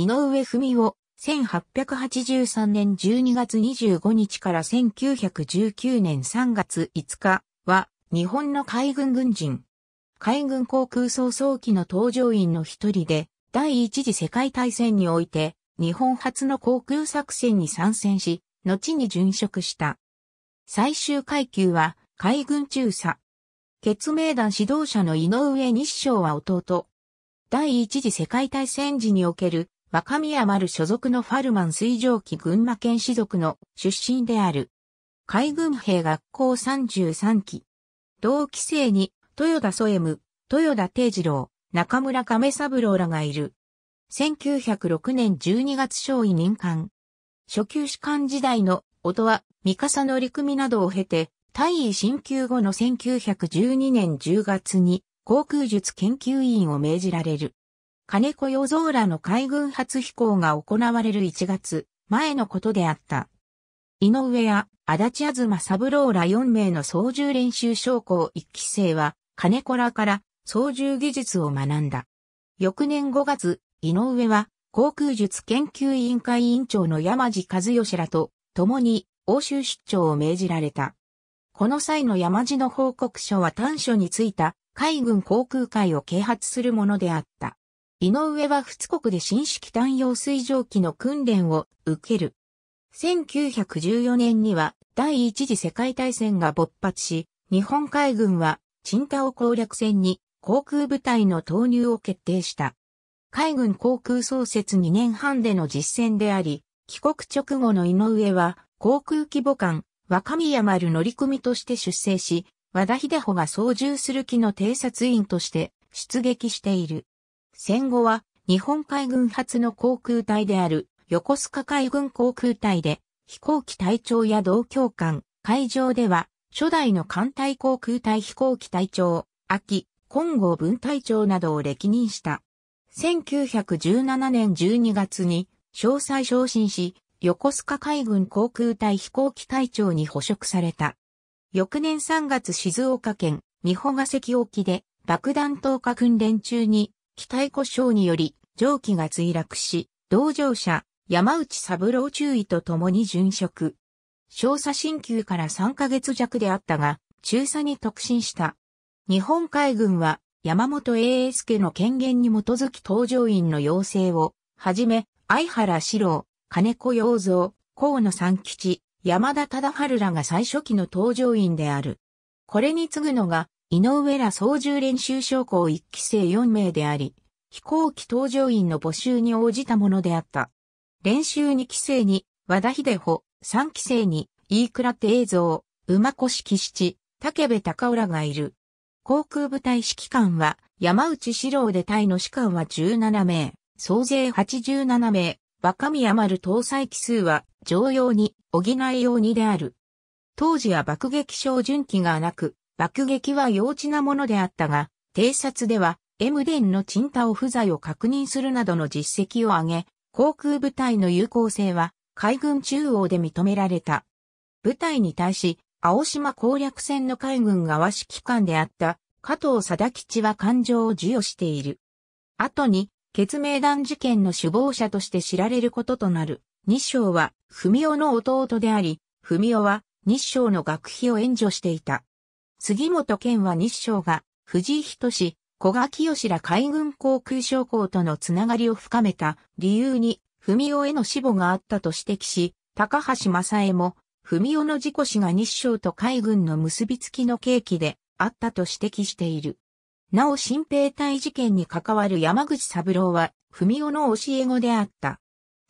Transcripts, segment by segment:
井上文夫、1883年12月25日から1919年3月5日は、日本の海軍軍人。海軍航空総操機の搭乗員の一人で、第一次世界大戦において、日本初の航空作戦に参戦し、後に殉職した。最終階級は、海軍中佐。決命団指導者の井上日章は弟。第一次世界大戦時における若宮丸所属のファルマン水蒸気群馬県士族の出身である。海軍兵学校33期。同期生に豊田添ム、豊田定次郎、中村亀三郎らがいる。1906年12月少尉任官。初級士官時代の音は三笠の陸組などを経て、大尉進級後の1912年10月に航空術研究員を命じられる。金子与蔵らの海軍初飛行が行われる1月、前のことであった。井上や足立東三郎ら4名の操縦練習将校1期生は、金子らから操縦技術を学んだ。翌年5月、井上は航空術研究委員会委員長の山地和義らと共に欧州出張を命じられた。この際の山地の報告書は短所についた海軍航空会を啓発するものであった。井上は仏国で新式単用水蒸気の訓練を受ける。1914年には第一次世界大戦が勃発し、日本海軍は、沈ンを攻略戦に航空部隊の投入を決定した。海軍航空創設2年半での実戦であり、帰国直後の井上は、航空規模艦、若宮丸乗組として出征し、和田秀穂が操縦する機の偵察員として出撃している。戦後は日本海軍初の航空隊である横須賀海軍航空隊で飛行機隊長や同教官、海上では初代の艦隊航空隊飛行機隊長、秋、金剛分隊長などを歴任した。1917年12月に詳細昇進し、横須賀海軍航空隊飛行機隊長に捕食された。翌年3月静岡県、三保ヶ関沖で爆弾投下訓練中に機体故障により、蒸気が墜落し、同乗者、山内三郎中尉と共に殉職。少佐進級から3ヶ月弱であったが、中佐に特進した。日本海軍は、山本英介の権限に基づき搭乗員の要請を、はじめ、相原四郎、金子洋蔵、河野三吉、山田忠春らが最初期の搭乗員である。これに次ぐのが、井上ら操縦練習将校1期生4名であり、飛行機搭乗員の募集に応じたものであった。練習2期生に和田秀穂、3期生に飯倉定蔵、馬越喜七、竹部高浦がいる。航空部隊指揮官は山内四郎で隊の士官は17名、総勢87名、若宮丸搭載機数は常用に補い用にである。当時は爆撃小準機がなく、爆撃は幼稚なものであったが、偵察では、エムデンの沈太タ不在を確認するなどの実績を挙げ、航空部隊の有効性は海軍中央で認められた。部隊に対し、青島攻略戦の海軍側指揮官であった加藤貞吉は感情を授与している。後に、決命団事件の首謀者として知られることとなる。日章は、文夫の弟であり、文夫は、日章の学費を援助していた。杉本健は日照が、藤井仁古賀清ら海軍航空将校とのつながりを深めた理由に、文雄への死母があったと指摘し、高橋正恵も、文雄の事故死が日照と海軍の結びつきの契機であったと指摘している。なお新兵隊事件に関わる山口三郎は、文雄の教え子であった。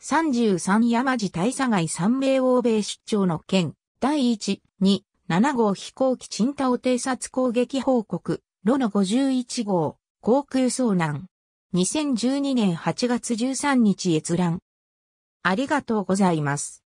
33山地大佐外三名欧米出張の件、第1、2、7号飛行機チンタオ偵察攻撃報告、ロの51号、航空遭難。2012年8月13日閲覧。ありがとうございます。